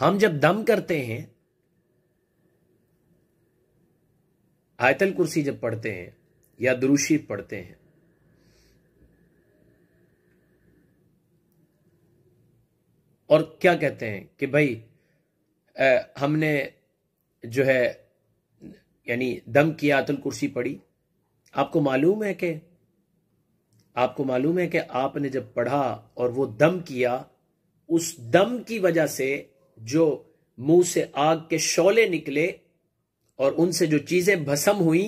हम जब दम करते हैं आयतल कुर्सी जब पढ़ते हैं या दुरुशी पढ़ते हैं और क्या कहते हैं कि भाई आ, हमने जो है यानी दम की आयतल कुर्सी पढ़ी आपको मालूम है कि आपको मालूम है कि आपने जब पढ़ा और वो दम किया उस दम की वजह से जो मुंह से आग के शोले निकले और उनसे जो चीजें भसम हुई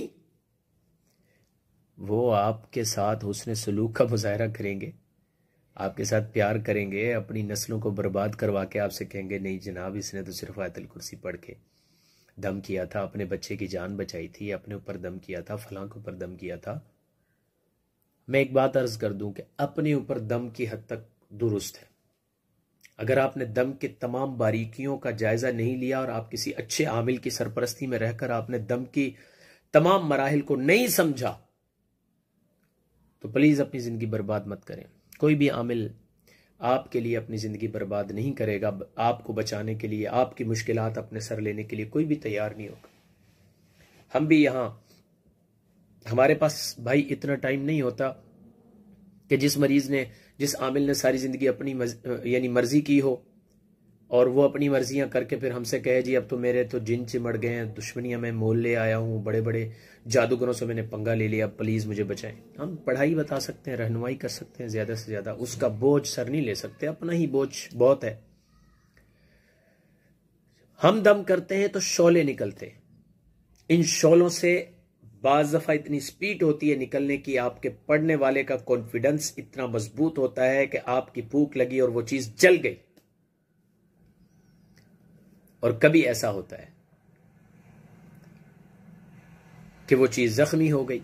वो आपके साथ हुसन सलूक का मुजाहरा करेंगे आपके साथ प्यार करेंगे अपनी नस्लों को बर्बाद करवा के आपसे कहेंगे नहीं जनाब इसने तो सिर्फ आयतल कुर्सी पढ़ के दम किया था अपने बच्चे की जान बचाई थी अपने ऊपर दम किया था फलांक के ऊपर दम किया था मैं एक बात अर्ज कर दूं कि अपने ऊपर दम की हद तक दुरुस्त है अगर आपने दम के तमाम बारीकियों का जायज़ा नहीं लिया और आप किसी अच्छे आमिल की सरपरस्ती में रहकर आपने दम की तमाम मराहल को नहीं समझा तो प्लीज़ अपनी ज़िंदगी बर्बाद मत करें कोई भी आमिल आपके लिए अपनी ज़िंदगी बर्बाद नहीं करेगा आपको बचाने के लिए आपकी मुश्किल अपने सर लेने के लिए कोई भी तैयार नहीं होगा हम भी यहां हमारे पास भाई इतना टाइम नहीं होता कि जिस मरीज़ ने जिस आमिल ने सारी ज़िंदगी अपनी यानी मर्ज़ी की हो और वो अपनी मर्जियां करके फिर हमसे कहे जी अब तो मेरे तो जिन चिमड़ गए हैं दुश्मनियां मैं मोल ले आया हूं बड़े बड़े जादूगरों से मैंने पंगा ले लिया प्लीज़ मुझे बचाएं हम पढ़ाई बता सकते हैं रहनुमाई कर सकते हैं ज़्यादा से ज़्यादा उसका बोझ सर नहीं ले सकते अपना ही बोझ बहुत है हम दम करते हैं तो शोले निकलते इन शोलों से बाज दफ़ा इतनी स्पीड होती है निकलने की आपके पढ़ने वाले का कॉन्फिडेंस इतना मजबूत होता है कि आपकी भूख लगी और वो चीज़ जल गई और कभी ऐसा होता है कि वो चीज़ जख्मी हो गई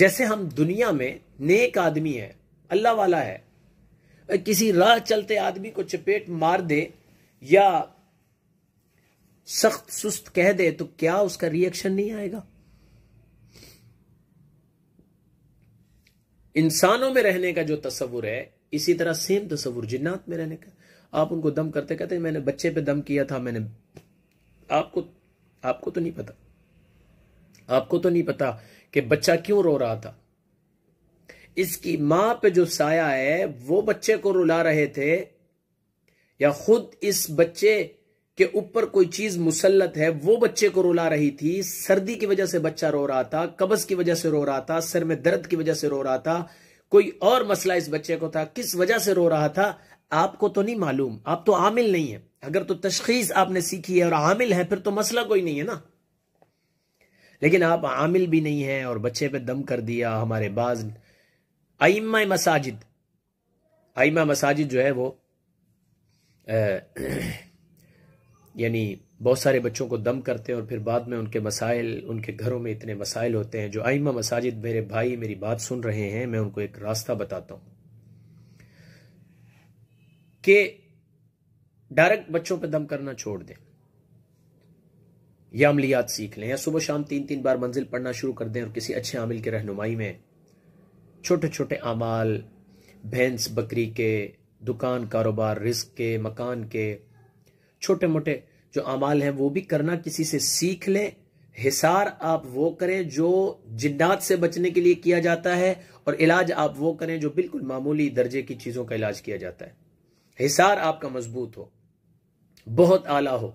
जैसे हम दुनिया में नेक आदमी है अल्लाह वाला है किसी राह चलते आदमी को चपेट मार दे या सख्त सुस्त कह दे तो क्या उसका रिएक्शन नहीं आएगा इंसानों में रहने का जो तस्वुर है इसी तरह सेम तस्वुर जिन्नात में रहने का आप उनको दम करते कहते मैंने बच्चे पे दम किया था मैंने आपको आपको तो नहीं पता आपको तो नहीं पता कि बच्चा क्यों रो रहा था इसकी मां पे जो साया है वो बच्चे को रुला रहे थे या खुद इस बच्चे के ऊपर कोई चीज मुसलत है वो बच्चे को रुला रही थी सर्दी की वजह से बच्चा रो रहा था कब्ज की वजह से रो रहा था सर में दर्द की वजह से रो रहा था कोई और मसला इस बच्चे को था किस वजह से रो रहा था आपको तो नहीं मालूम आप तो आमिल नहीं है अगर तो तशखीस आपने सीखी है और आमिल है फिर तो मसला कोई नहीं है ना लेकिन आप आमिल भी नहीं है और बच्चे पे दम कर दिया हमारे बाज आईमा मसाजिद आईमा मसाजिद जो है वो आ, यानी बहुत सारे बच्चों को दम करते हैं और फिर बाद में उनके मसाइल उनके घरों में इतने मसाइल होते हैं जो आइमा मसाजिद मेरे भाई मेरी बात सुन रहे हैं मैं उनको एक रास्ता बताता हूं कि डायरेक्ट बच्चों पर दम करना छोड़ दें या अमलियात सीख लें या सुबह शाम तीन तीन बार मंजिल पढ़ना शुरू कर दें और किसी अच्छे आमिल की रहनुमाई में छोटे छोटे अमाल भैंस बकरी के दुकान कारोबार रिस्क के मकान के छोटे मोटे जो अमाल हैं वो भी करना किसी से सीख लें हिसार आप वो करें जो जिन्नात से बचने के लिए किया जाता है और इलाज आप वो करें जो बिल्कुल मामूली दर्जे की चीज़ों का इलाज किया जाता है हिसार आपका मजबूत हो बहुत आला हो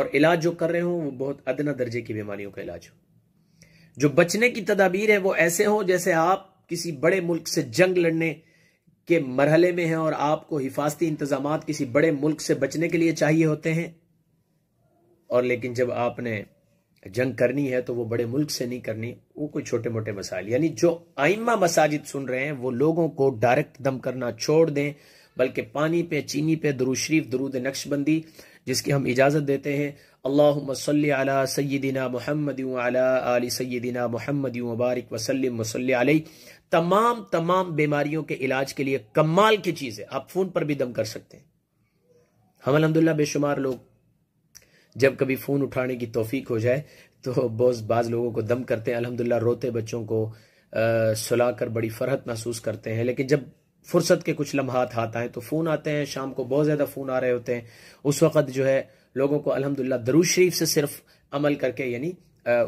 और इलाज जो कर रहे हो वो बहुत अदना दर्जे की बीमारियों का इलाज हो जो बचने की तदाबीर है वो ऐसे हो जैसे आप किसी बड़े मुल्क से जंग लड़ने के मरहले में हैं और आपको हिफाजती इंतजाम किसी बड़े मुल्क से बचने के लिए चाहिए होते हैं और लेकिन जब आपने जंग करनी है तो वो बड़े मुल्क से नहीं करनी वो कोई छोटे मोटे मसाइल यानी जो आइमा मसाजिद सुन रहे हैं वो लोगों को डायरेक्ट दम करना छोड़ दें बल्कि पानी पे चीनी पे दरू दरूद नक्शबंदी जिसकी हम इजाज़त देते हैं अल्लाहुम्म सल्लि अला सय्यदिना मोहम्मद अला आलि सय्यदिना मोहम्मद मुबारक वसल्लम वसल्लि अलैहि तमाम तमाम बीमारियों के इलाज के लिए कमाल की चीज़ है आप फ़ोन पर भी दम कर सकते हैं हम अलहमदिल्ला बेशुमार लोग जब कभी फ़ोन उठाने की तोफ़ी हो जाए तो बहुत बाज़ लोगों को दम करते हैं अलहमदिल्ला रोते बच्चों को सुलाकर कर बड़ी फ़रहत महसूस करते हैं लेकिन जब फुर्सत के कुछ लम्हात हाथ आए तो फ़ोन आते हैं शाम को बहुत ज़्यादा फ़ोन आ रहे होते हैं उस वक़्त जो है लोगों को अल्हम्दुलिल्लाह दरूज शरीफ से सिर्फ अमल करके यानी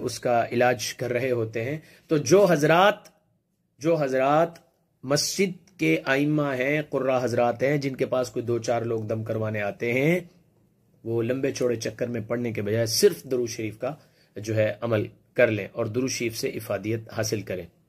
उसका इलाज कर रहे होते हैं तो जो हजरात जो हजरात मस्जिद के आइमा हैं कुर्रा हजरात हैं जिनके पास कोई दो चार लोग दम करवाने आते हैं वो लंबे चौड़े चक्कर में पढ़ने के बजाय सिर्फ दरूज शरीफ का जो है अमल कर लें और दरू शरीफ से इफादियत हासिल करें